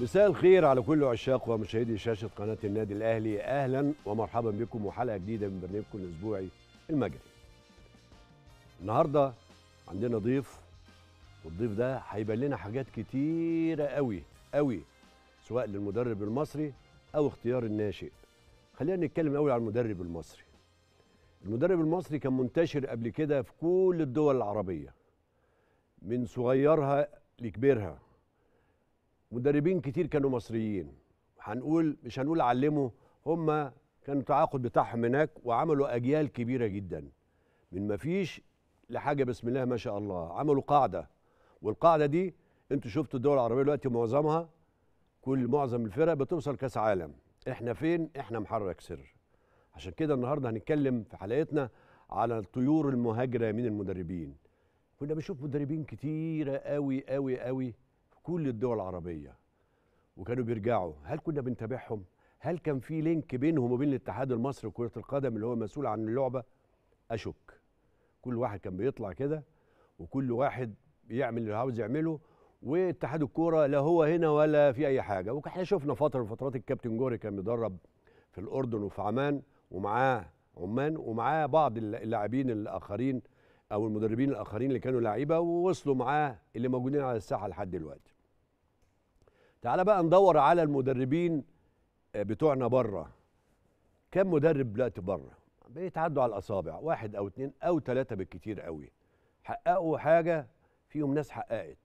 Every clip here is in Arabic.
مساء الخير على كل عشاق ومشاهدي شاشة قناة النادي الأهلي أهلا ومرحبا بكم وحلقة جديدة من برنامجكم الأسبوعي المجري النهاردة عندنا ضيف والضيف ده هيبان لنا حاجات كتيرة قوي قوي سواء للمدرب المصري أو اختيار الناشئ خلينا نتكلم قوي على المدرب المصري المدرب المصري كان منتشر قبل كده في كل الدول العربية من صغيرها لكبيرها مدربين كتير كانوا مصريين هنقول مش هنقول علموا هم كانوا التعاقد بتاعهم هناك وعملوا اجيال كبيره جدا من ما فيش لحاجه بسم الله ما شاء الله عملوا قاعده والقاعده دي انتوا شفتوا الدول العربيه دلوقتي معظمها كل معظم الفرق بتوصل كاس عالم احنا فين احنا محرك سر عشان كده النهارده هنتكلم في حلقتنا على الطيور المهاجره من المدربين كنا بنشوف مدربين كتيره قوي قوي قوي كل الدول العربيه وكانوا بيرجعوا هل كنا بنتابعهم هل كان في لينك بينهم وبين الاتحاد المصري لكره القدم اللي هو مسؤول عن اللعبه اشك كل واحد كان بيطلع كده وكل واحد بيعمل اللي عاوز يعمله واتحاد الكوره لا هو هنا ولا في اي حاجه واحنا شفنا فتره من فترات الكابتن جوري كان مدرب في الاردن وفي عمان ومعاه عمان ومعاه بعض اللاعبين الاخرين او المدربين الاخرين اللي كانوا لعيبه ووصلوا معاه اللي موجودين على الساحه لحد دلوقتي تعال بقى ندور على المدربين آه، بتوعنا بره كم مدرب دلوقتي بره بيتعدوا على الاصابع واحد او اتنين او تلاتة بالكتير قوي حققوا حاجه فيهم ناس حققت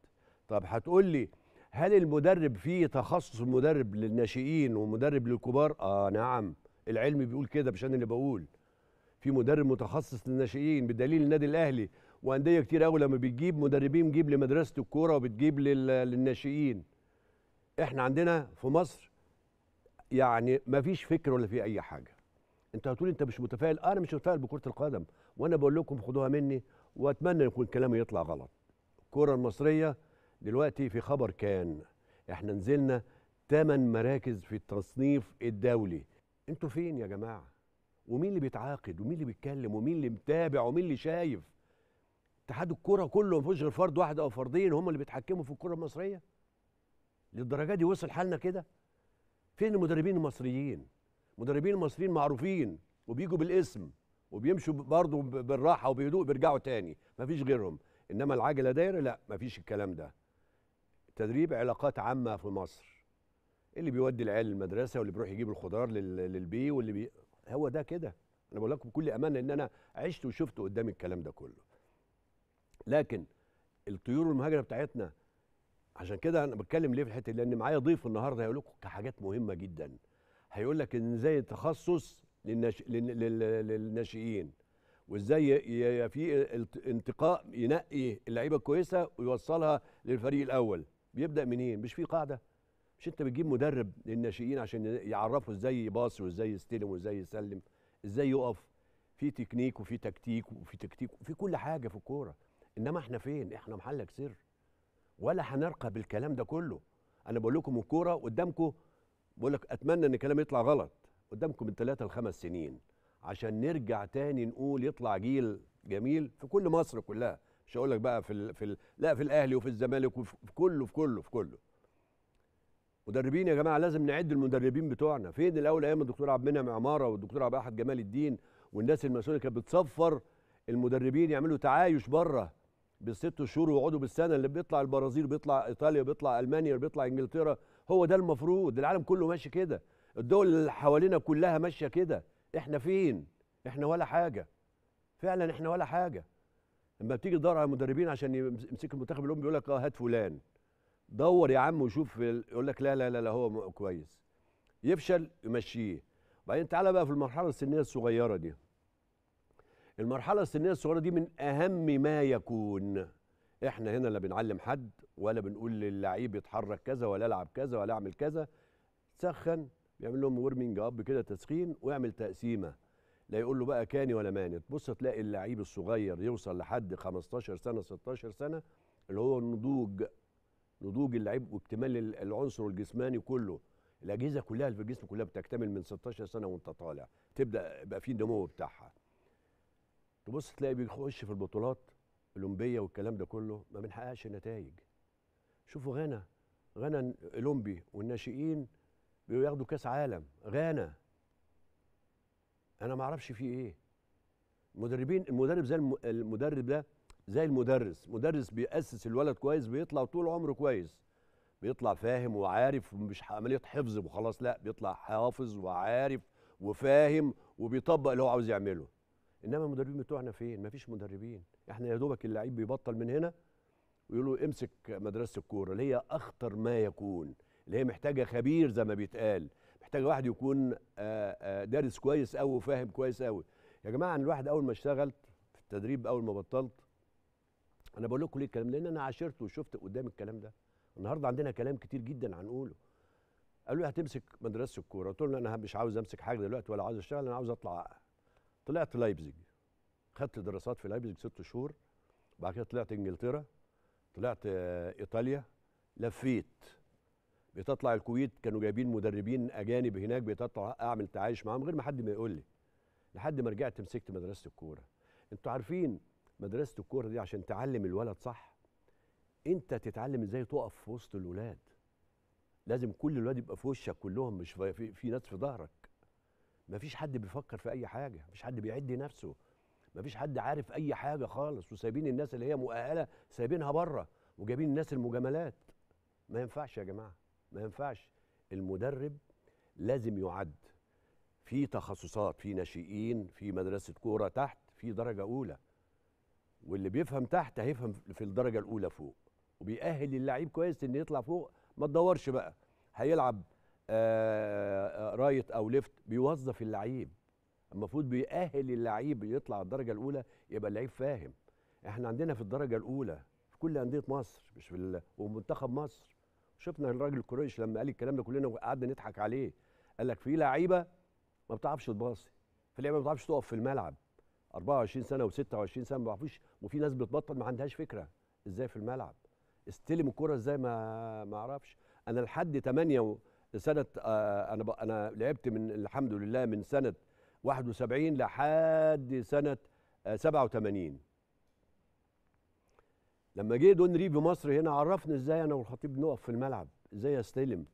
طب هتقول لي هل المدرب فيه تخصص مدرب للناشئين ومدرب للكبار اه نعم العلم بيقول كده مش انا اللي بقول في مدرب متخصص للناشئين بدليل النادي الاهلي وانديه كتير قوي لما بتجيب مدربين بتجيب لمدرسه الكوره وبتجيب للناشئين احنا عندنا في مصر يعني ما فيش فكر ولا في اي حاجه انت هتقول انت مش متفائل انا مش متفائل بكره القدم وانا بقول لكم خدوها مني واتمنى يكون كلامي يطلع غلط الكره المصريه دلوقتي في خبر كان احنا نزلنا 8 مراكز في التصنيف الدولي انتوا فين يا جماعه ومين اللي بيتعاقد ومين اللي بيتكلم ومين اللي متابع ومين اللي شايف اتحاد الكره كله ما فيهوش غير فرد واحد او فردين هم اللي بيتحكموا في الكره المصريه للدرجه دي وصل حالنا كده فين المدربين المصريين المدربين المصريين معروفين وبيجوا بالاسم وبيمشوا برضه بالراحه وبهدوء بيرجعوا تاني مفيش غيرهم انما العجله دايره لا مفيش الكلام ده تدريب علاقات عامه في مصر اللي بيودي العيال المدرسه واللي بيروح يجيب الخضار للبي واللي بي هو ده كده انا بقول لكم بكل امانه ان انا عشت وشفت قدامي الكلام ده كله لكن الطيور المهاجره بتاعتنا عشان كده انا بتكلم ليه في الحته لان معايا ضيف النهارده هيقول لكم حاجات مهمه جدا هيقول لك ان ازاي تخصص للناش... للناشئين وازاي في انتقاء ينقي اللعيبه الكويسه ويوصلها للفريق الاول بيبدا منين مش في قاعده مش انت بتجيب مدرب للناشئين عشان يعرفوا ازاي يباصي وازاي يستلم وازاي يسلم ازاي يقف في تكنيك وفي تكتيك وفي تكتيك وفي كل حاجه في الكوره انما احنا فين احنا محلك سر ولا هنرقى بالكلام ده كله انا بقول لكم الكوره قدامكم بقول لك اتمنى ان الكلام يطلع غلط قدامكم من ثلاثة لخمس سنين عشان نرجع تاني نقول يطلع جيل جميل في كل مصر كلها مش هقول لك بقى في الـ في الـ لا في الاهلي وفي الزمالك وفي كله في كله في كله مدربين يا جماعه لازم نعد المدربين بتوعنا فين الاول ايام الدكتور عبد المنعم عماره والدكتور عبد الاحد جمال الدين والناس المسؤوله كانت بتصفر المدربين يعملوا تعايش بره بالست شهور ويقعدوا بالسنه اللي بيطلع البرازيل بيطلع ايطاليا بيطلع المانيا بيطلع انجلترا هو ده المفروض العالم كله ماشي كده الدول اللي حوالينا كلها ماشيه كده احنا فين احنا ولا حاجه فعلا احنا ولا حاجه لما بتيجي تدور على مدربين عشان يمسك المنتخب الاولمبي يقول لك اه هات فلان دور يا عم وشوف يقول لك لا لا لا, لا هو كويس يفشل يمشيه بعدين تعالى بقى في المرحله السنيه الصغيره دي المرحله السنيه الصغيره دي من اهم ما يكون احنا هنا لا بنعلم حد ولا بنقول للعيب يتحرك كذا ولا العب كذا ولا اعمل كذا سخن بيعمل لهم ورمينج اب كده تسخين ويعمل تقسيمه لا يقول له بقى كاني ولا ماني تبص تلاقي اللعيب الصغير يوصل لحد 15 سنه 16 سنه اللي هو النضوج نضوج اللعيب واكتمال العنصر الجسماني كله الاجهزه كلها اللي في الجسم كلها بتكتمل من 16 سنه وانت طالع تبدا يبقى في النمو بتاعها تبص تلاقي بيخش في البطولات الاولمبيه والكلام ده كله ما بنحققش نتائج شوفوا غانا غانا الاولمبي والناشئين بياخدوا كاس عالم غانا انا ما اعرفش في ايه مدربين المدرب زي المدرب ده زي المدرس مدرس بيأسس الولد كويس بيطلع طول عمره كويس بيطلع فاهم وعارف مش عمليه حفظ وخلاص لا بيطلع حافظ وعارف وفاهم وبيطبق اللي هو عاوز يعمله انما المدربين بتوعنا فين؟ ما فيش مدربين، احنا يا دوبك اللعيب بيبطل من هنا ويقولوا امسك مدرسه الكوره اللي هي اخطر ما يكون، اللي هي محتاجه خبير زي ما بيتقال، محتاجه واحد يكون آه، آه، دارس كويس قوي وفاهم كويس قوي. يا جماعه انا الواحد اول ما اشتغلت في التدريب اول ما بطلت انا بقول لكم ليه الكلام لان انا عاشرت وشفت قدام الكلام ده. النهارده عندنا كلام كتير جدا هنقوله. قالوا لي هتمسك مدرسه الكوره، قلت لهم انا مش عاوز امسك حاجه دلوقتي ولا عاوز اشتغل انا عاوز اطلع طلعت لايبزيج خدت دراسات في لايبزيج ست شهور بعد كده طلعت انجلترا طلعت آه، ايطاليا لفيت بتطلع الكويت كانوا جايبين مدربين اجانب هناك بتطلع اعمل تعايش معاهم غير ما حد ما يقول لي لحد ما رجعت مسكت مدرسه الكوره انتوا عارفين مدرسه الكوره دي عشان تعلم الولد صح انت تتعلم ازاي تقف في وسط الولاد لازم كل الولاد يبقى في وشك كلهم مش في, في ناس في ظهرك ما فيش حد بيفكر في اي حاجه ما فيش حد بيعد نفسه ما فيش حد عارف اي حاجه خالص وسايبين الناس اللي هي مؤهله سايبينها بره وجايبين الناس المجاملات ما ينفعش يا جماعه ما ينفعش المدرب لازم يعد في تخصصات في ناشئين في مدرسه كوره تحت في درجه اولى واللي بيفهم تحت هيفهم في الدرجه الاولى فوق وبيأهل اللعيب كويس ان يطلع فوق ما تدورش بقى هيلعب آه، آه، رايت او ليفت بيوظف اللعيب المفروض بيأهل اللعيب يطلع الدرجه الاولى يبقى اللعيب فاهم احنا عندنا في الدرجه الاولى في كل انديه مصر مش في ومنتخب مصر شفنا الراجل كوريش لما قال الكلام ده كلنا قعدنا نضحك عليه قال لك في لعيبه ما بتعرفش تباصي في لعيبه ما بتعرفش تقف في الملعب 24 سنه و26 سنه ما بيعرفوش وفي ناس بتبطل ما عندهاش فكره ازاي في الملعب استلم الكره ازاي ما ما اعرفش انا لحد 8 سنه آه، انا انا لعبت من الحمد لله من سنه 71 لحد سنه 87 آه، لما جه دون ريفي مصر هنا عرفني ازاي انا والخطيب نقف في الملعب ازاي استلم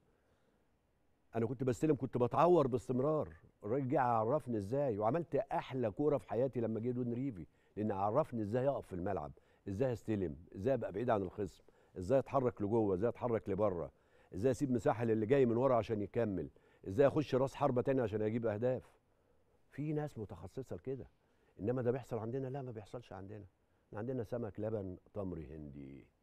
انا كنت بستلم كنت بتعور باستمرار الراجل جه عرفني ازاي وعملت احلى كوره في حياتي لما جه دون ريفي لان عرفني ازاي اقف في الملعب ازاي استلم ازاي ابقى بعيد عن الخصم ازاي اتحرك لجوه ازاي اتحرك لبره ازاي اسيب مساحه للي جاي من ورا عشان يكمل ازاي اخش راس حربه تاني عشان اجيب اهداف في ناس متخصصه لكده انما ده بيحصل عندنا لا ما بيحصلش عندنا عندنا سمك لبن تمر هندي